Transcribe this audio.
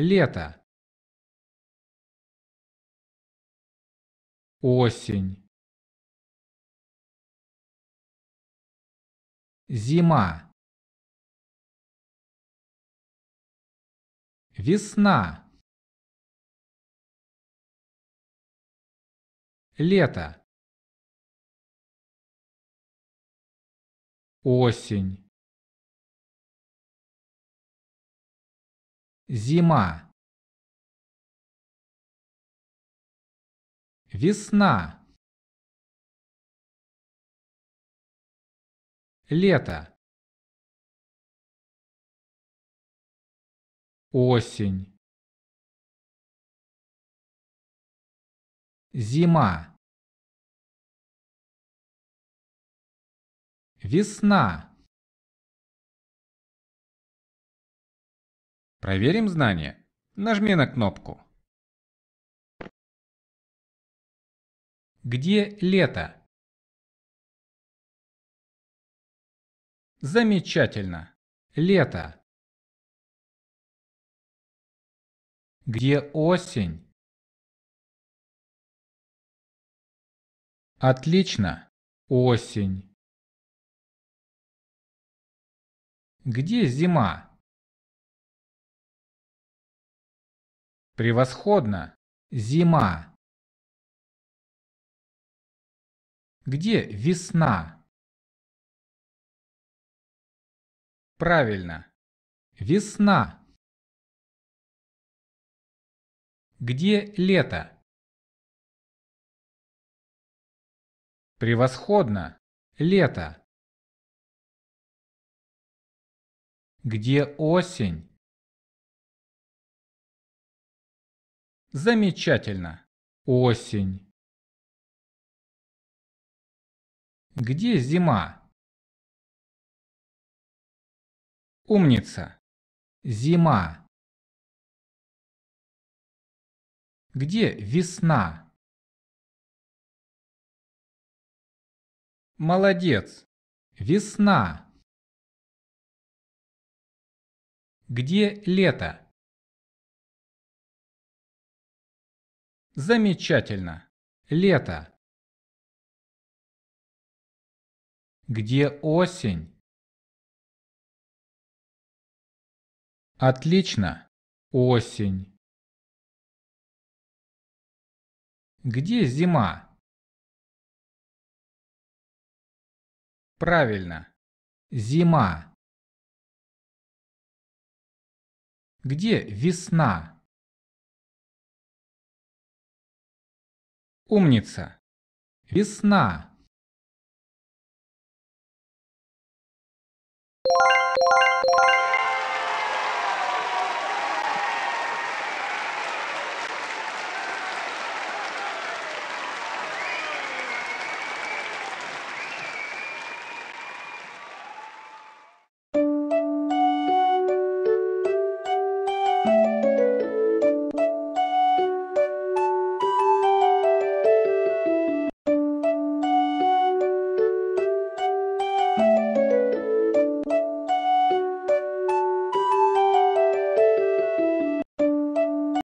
Лето. Осень. Зима. Весна. Лето. Осень. зима весна лето осень зима весна Проверим знания. Нажми на кнопку. Где лето? Замечательно. Лето. Где осень? Отлично. Осень. Где зима? Превосходно! Зима! Где весна? Правильно. Весна. Где лето? Превосходно. Лето. Где осень? Замечательно. Осень. Где зима? Умница. Зима. Где весна? Молодец. Весна. Где лето? Замечательно. Лето. Где осень? Отлично. Осень. Где зима? Правильно. Зима. Где весна? умница. Весна.